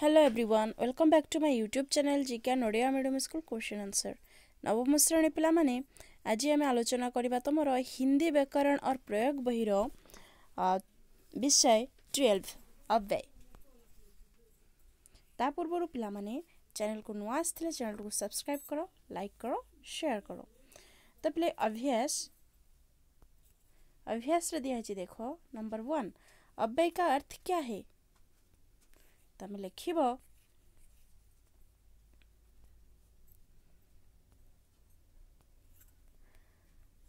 hello everyone welcome back to my YouTube channel Jigyan Odia medium school question answer नवम श्रेणी पाने आज आम आलोचना करने तुम हिंदी व्याकरण और प्रयोग बहर विषय ट्वेल्व अव्यय तापूर्व पाने चैनल को नुआ आ चैनल को सब्सक्राइब करो लाइक करो शेयर करो तो पे अभ्यास अभ्यास दिया देख नंबर वन अव्यय का अर्थ क्या है ତୁମେ लिख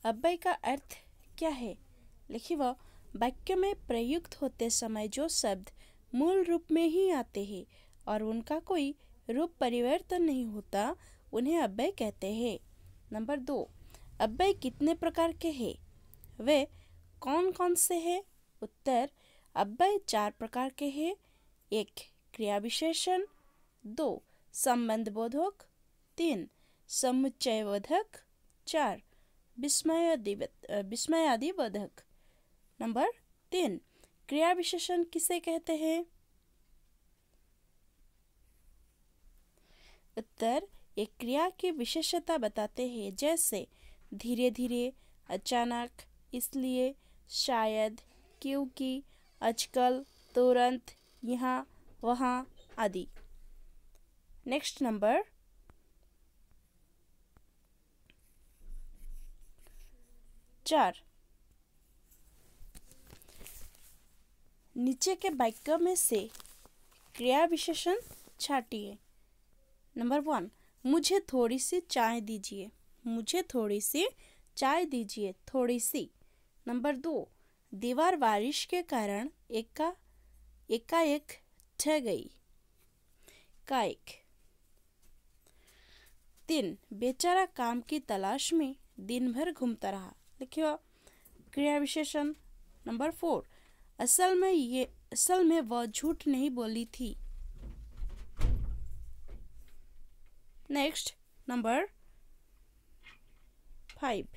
अव्यय का अर्थ क्या है लिख वाक्य में प्रयुक्त होते समय जो शब्द मूल रूप में ही आते हैं और उनका कोई रूप परिवर्तन नहीं होता उन्हें अव्यय कहते हैं नंबर दो अव्यय कितने प्रकार के हैं वे कौन कौन से हैं उत्तर अव्यय चार प्रकार के हैं एक क्रिया विशेषण दो संबंध बोधक तीन समुच्चय बोधक चार आदि बोधक नंबर तीन क्रिया विशेषण किसे कहते हैं उत्तर एक क्रिया की विशेषता बताते हैं जैसे धीरे धीरे अचानक इसलिए शायद क्योंकि आजकल तुरंत यहाँ वहाँ आदि नेक्स्ट नंबर चार नीचे के वाक्य में से क्रिया विशेषण छाटिए नंबर वन मुझे थोड़ी सी चाय दीजिए मुझे थोड़ी सी चाय दीजिए थोड़ी सी नंबर दो दीवार बारिश के कारण एक का एकाएक गई कायिक तीन बेचारा काम की तलाश में दिन भर घूमता रहा लिखियो क्रिया विशेषण नंबर फोर असल में ये असल में वह झूठ नहीं बोली थी next number five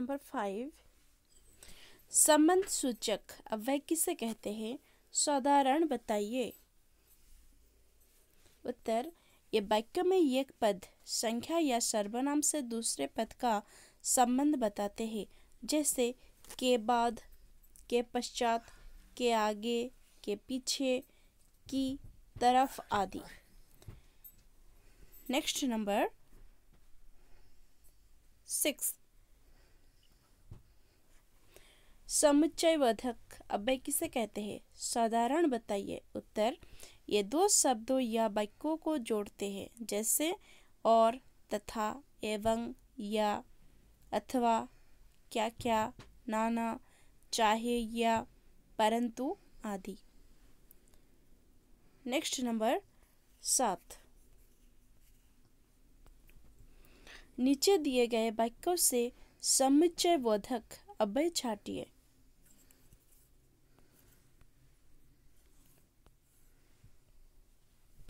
number five संबंध सूचक अब वह किसे कहते हैं साधारण बताइए उत्तर ये वाक्य में एक पद संख्या या सर्वनाम से दूसरे पद का संबंध बताते हैं जैसे के बाद के पश्चात के आगे के पीछे की तरफ आदि नेक्स्ट नंबर सिक्स समुच्चय वधक अव्यय किसे कहते हैं साधारण बताइए उत्तर ये दो शब्दों या वाक्यों को जोड़ते हैं जैसे और तथा एवं या अथवा क्या क्या नाना चाहे या परंतु आदि नेक्स्ट नंबर सात नीचे दिए गए वाक्यों से समुच्चय बोधक अभय छाटिए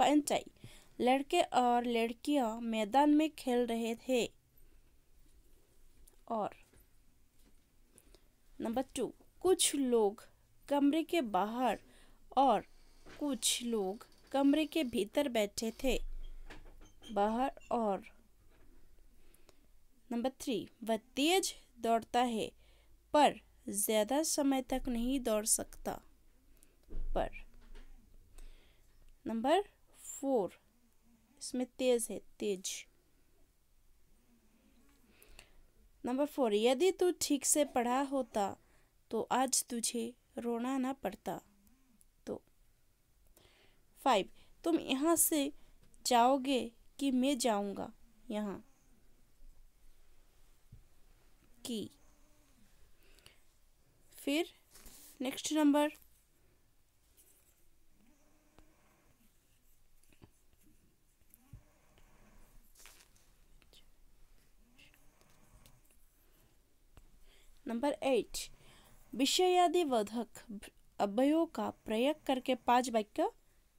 पंचाई लड़के और लड़कियां मैदान में खेल रहे थे और नंबर टू कुछ लोग कमरे के बाहर और कुछ लोग कमरे के भीतर बैठे थे बाहर और नंबर थ्री वह तेज दौड़ता है पर ज़्यादा समय तक नहीं दौड़ सकता पर नंबर फोर इसमें तेज है तेज नंबर फोर यदि तू ठीक से पढ़ा होता तो आज तुझे रोना ना पड़ता तो फाइव तुम यहाँ से जाओगे कि मैं जाऊँगा यहाँ की फिर नेक्स्ट नंबर नंबर एट विषयादि वधक अभयों का प्रयोग करके पांच वाक्य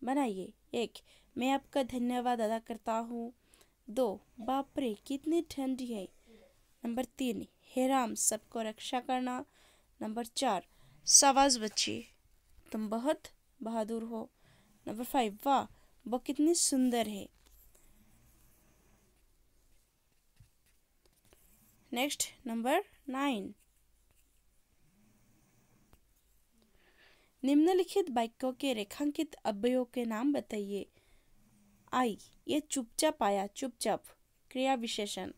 बनाइए एक मैं आपका धन्यवाद अदा करता हूँ दो बाप रे कितनी ठंडी है नंबर तीन हे राम सबको रक्षा करना नंबर चार सवाज बच्ची तुम बहुत बहादुर हो नंबर फाइव वाह वो कितनी सुंदर है नेक्स्ट नंबर नाइन निम्नलिखित वाक्यों के रेखांकित अव्ययों के नाम बताइए आई ये चुपचाप आया चुपचाप क्रिया विशेषण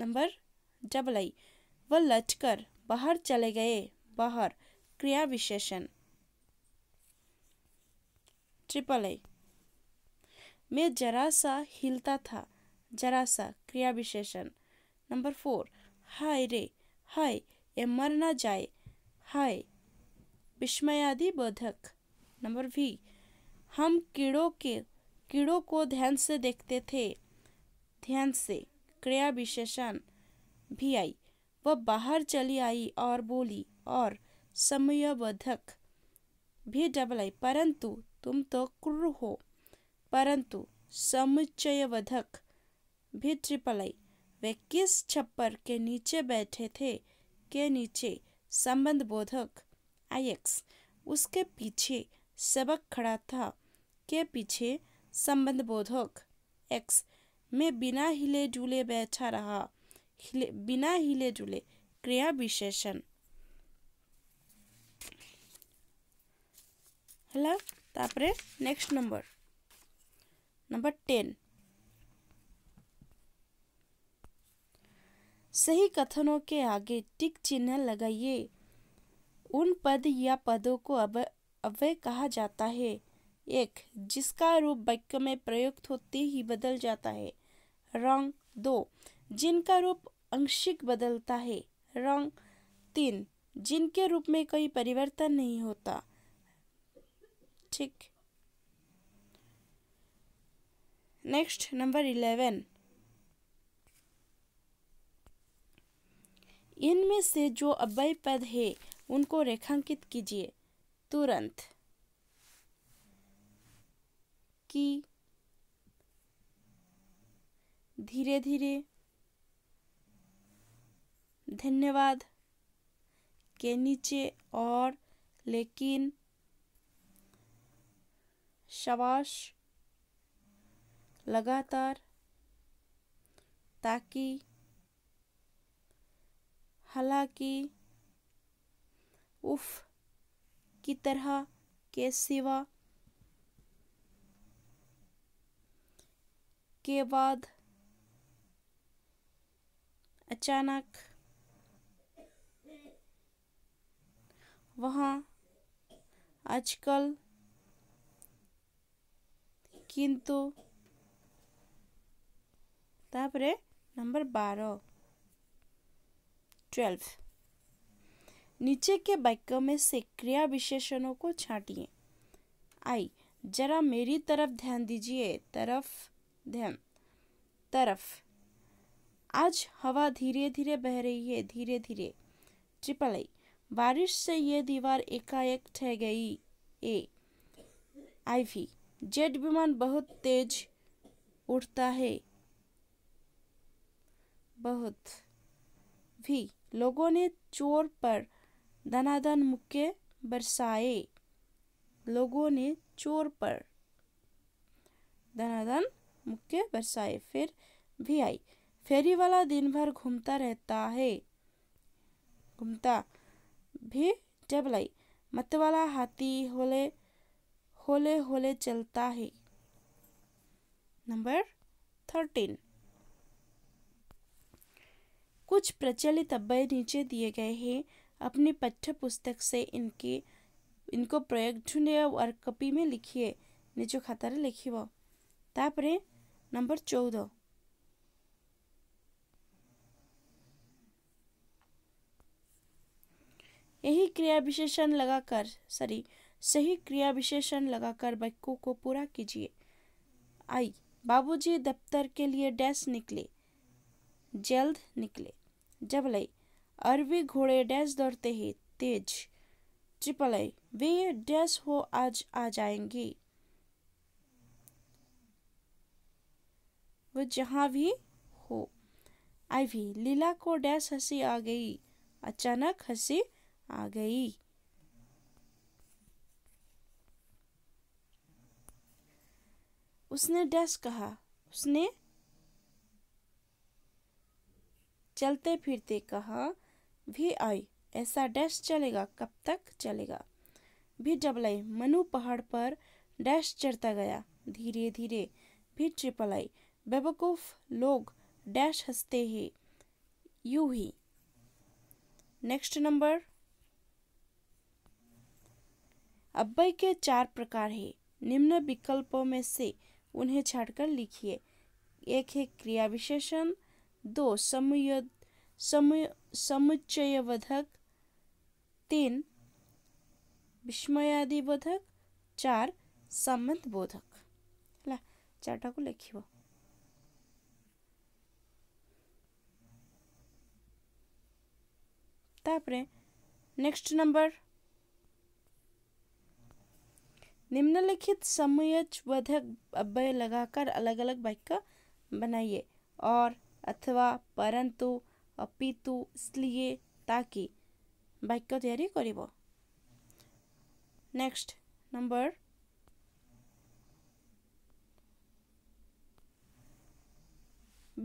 नंबर डबल आई वह लटकर बाहर चले गए बाहर क्रिया विशेषण ट्रिपल आई मैं जरा सा हिलता था जरा सा क्रिया विशेषण नंबर फोर हाय रे हाय ये मर ना जाए हाय विस्मयादि बोधक नंबर भी हम कीड़ों के कीड़ों को ध्यान से देखते थे ध्यान से क्रिया विशेषण भी आई वह बाहर चली आई और बोली और समयबोधक भी डबल आई परंतु तुम तो क्रूर हो परंतु समुच्चयबोधक भी ट्रिपल आई वे किस छप्पर के नीचे बैठे थे के नीचे संबंध बोधक एक्स उसके पीछे सबक खड़ा था के पीछे संबंध बोधक एक्स में बिना हिले जुले बैठा रहा हिले बिना हिले जुले क्रिया विशेषण ହେଲା ତାପରେ नंबर नंबर ନମ୍ବର सही कथनों के आगे टिक चिन्ह लगाइए उन पद या पदों को अव्यय अव्यय कहा जाता है एक जिसका रूप वाक्य में प्रयुक्त होते ही बदल जाता है रंग दो जिनका रूप अंशिक बदलता है रंग तीन जिनके रूप में कोई परिवर्तन नहीं होता ठीक नेक्स्ट नंबर इलेवन इनमें से जो अव्यय पद है उनको रेखांकित कीजिए तुरंत की धीरे धीरे धन्यवाद के नीचे और लेकिन शबाश लगातार ताकि हालांकि उफ की तरह के सिवा के बाद अचानक वहाँ आजकल किंतु तापरे नंबर बारह ट्वेल्व नीचे के वाक्य में से क्रिया विशेषणों को छाटिए आई जरा मेरी तरफ ध्यान दीजिए तरफ ध्यान तरफ आज हवा धीरे धीरे बह रही है धीरे धीरे ट्रिपल आई बारिश से ये दीवार एकाएक ठह गई ए आई भी जेट विमान बहुत तेज उड़ता है बहुत भी लोगों ने चोर पर धनाधन मुक्के बरसाए लोगों ने चोर पर धनाधन मुक्के बरसाए फिर भी आई फेरी वाला दिन भर घूमता रहता है घूमता भी जब लाई मत वाला हाथी होले होले होले चलता है नंबर थर्टीन कुछ प्रचलित अब्बे नीचे दिए गए हैं अपनी पाठ्य पुस्तक से इनकी इनको प्रयोग ढूंढे और कपी में लिखिए निज ଖାତାରେ ଲେଖିବ तापर नंबर चौदह यही क्रिया विशेषण लगाकर सॉरी सही क्रिया विशेषण लगाकर वाक्यों को पूरा कीजिए आई बाबूजी दफ्तर के लिए डैश निकले जल्द निकले जब लाई अरबी घोड़े डैस दौड़ते ही तेज चिपल वे डैस हो आज आ जाएंगे वो जहाँ भी हो आई भी लीला को डैस हंसी आ गई अचानक हंसी आ गई उसने डैस कहा उसने चलते फिरते कहा वी आई ऐसा डैश चलेगा कब तक चलेगा भी डबल आई मनु पहाड़ पर डैश चढ़ता गया धीरे धीरे भी ट्रिपल आई बेवकूफ लोग डैश हंसते हैं यू ही नेक्स्ट नंबर अब्बई के चार प्रकार है निम्न विकल्पों में से उन्हें छाटकर लिखिए एक है क्रिया विशेषण दो समुयद समय समुच्चयवधक तीन विस्मयादिबोधक चार संबंध बोधक ହେଲା ଚାରିଟାକୁ ଲେଖିବ तापरे नेक्स्ट नंबर निम्नलिखित समयचबोधक अव्यय लगाकर अलग अलग वाक्य बनाइए और अथवा परंतु अपितु स्लिए ताकि वाक्य तैयारी कर ନେକ୍ସଟ ନମ୍ବର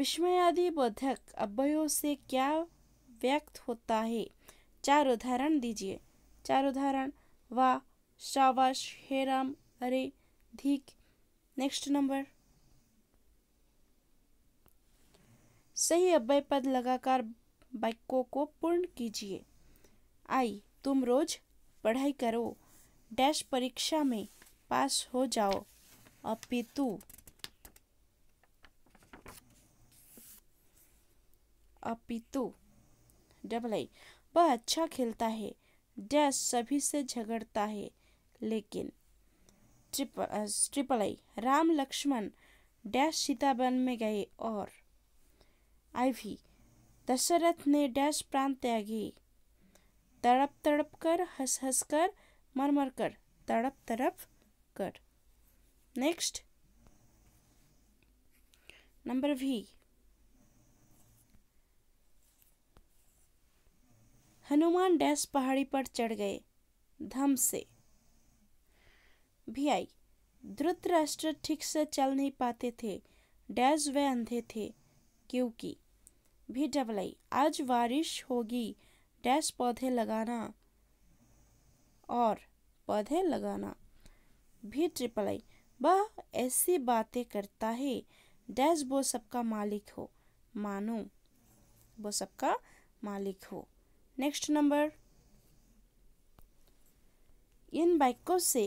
विस्मयादि बोधक अव्ययों से क्या व्यक्त होता है चार उदाहरण दीजिए चार उदाहरण वाह शाबाश हेराम अरे धीक नेक्स्ट नंबर सही अभय पद लगाकर वाक्यों को पूर्ण कीजिए आई तुम रोज पढ़ाई करो डैश परीक्षा में पास हो जाओ अपितु अपितु डबल आई वह अच्छा खेलता है डैश सभी से झगड़ता है लेकिन triple triple I Ram Lakshman dash सीताबन में गए और आई दशरथ ने डैश प्राण त्यागी तड़प तड़प कर हंस हंस कर मर मर कर तड़प तड़प कर next number V Hanuman dash पहाड़ी पर चढ़ गए धम से भी आई धृतराष्ट्र ठीक से चल नहीं पाते थे डैश वे अंधे थे क्योंकि भी डबल आई आज बारिश होगी डैश पौधे लगाना और पौधे लगाना भी ट्रिपल आई वह ऐसी बातें करता है डैश वो सबका मालिक हो मानो वो सबका मालिक हो नेक्स्ट नंबर इन बाइकों से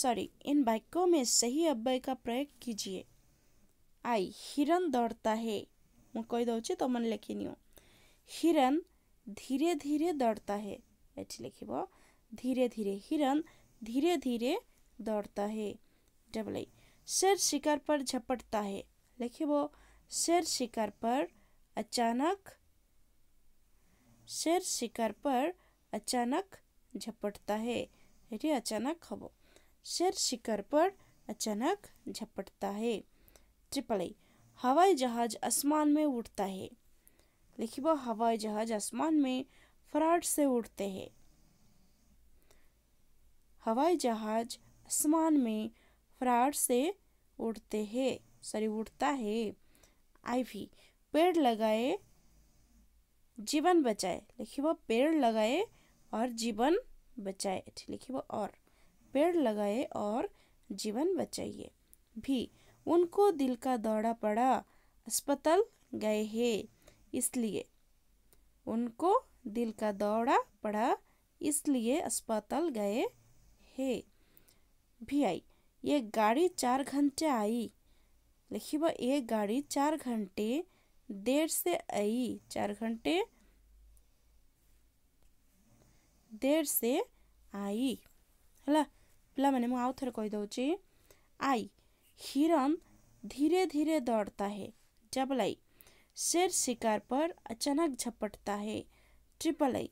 सॉरी इन बाइकों में सही अव्यय का प्रयोग कीजिए आई हिरन दौड़ता है मुझे तुम लेखिनियो हिरन धीरे धीरे दौड़ता है ये लिख धीरे धीरे हिरन धीरे धीरे दड़ता है डबल शेर शिकार पर झपटता है लिख शेर शिकार पर अचानक शेर शिकार पर अचानक झपटता है ये अचानक हम शेर शिकार पर अचानक झपटता है ट्रिपल आई हवाई जहाज आसमान में उड़ता है लिखी वो हवाई जहाज आसमान में फराट से उड़ते हैं हवाई जहाज आसमान में फराट से उड़ते हैं सॉरी उड़ता है आई भी पेड़ लगाए जीवन बचाए लिखी वो पेड़ लगाए और जीवन बचाए लिखी वो और पेड़ लगाए और जीवन बचाइए भी उनको दिल का दौरा पड़ा अस्पताल गए हैं इसलिए उनको दिल का दौरा पड़ा इसलिए अस्पताल गए हैं भी आई ये गाड़ी चार घंटे आई लिखिब ये गाड़ी चार घंटे देर से आई चार घंटे देर से आई है पे मैंने आउ थे कहीदे आई हिरन धीरे धीरे दौड़ता है जबलई शेर शिकार पर अचानक झपटता है ट्रिपल आई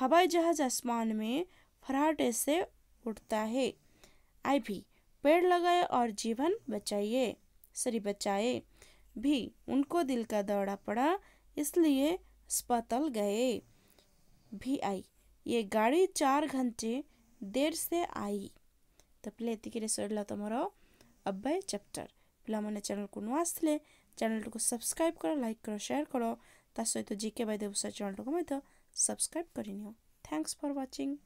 हवाई जहाज आसमान में फराटे से उड़ता है आई भी पेड़ लगाए और जीवन बचाइए सरी बचाए भी उनको दिल का दौड़ा पड़ा इसलिए अस्पताल गए भी आई ये गाड़ी चार घंटे देर से आई तो प्ले तीकरे सोडला तुम అబ్బాయి చాప్టర్ ପିଲାମାନେ ଚ୍ୟାନେଲକୁ ନୂଆ ଆସିଥିଲେ ଚ୍ୟାନେଲଟିକୁ ସବସ୍କ୍ରାଇବ୍ କର ଲାଇକ୍ କର ସେୟାର କର ତା ସହିତ ଜିକେ ବାଇ ଦେବସା ଚ୍ୟାନେଲଟିକୁ ମଧ୍ୟ ସବସ୍କ୍ରାଇବ୍ କରିନିଅ ଥ୍ୟାଙ୍କସ୍ ଫର୍ ୱାଚିଂ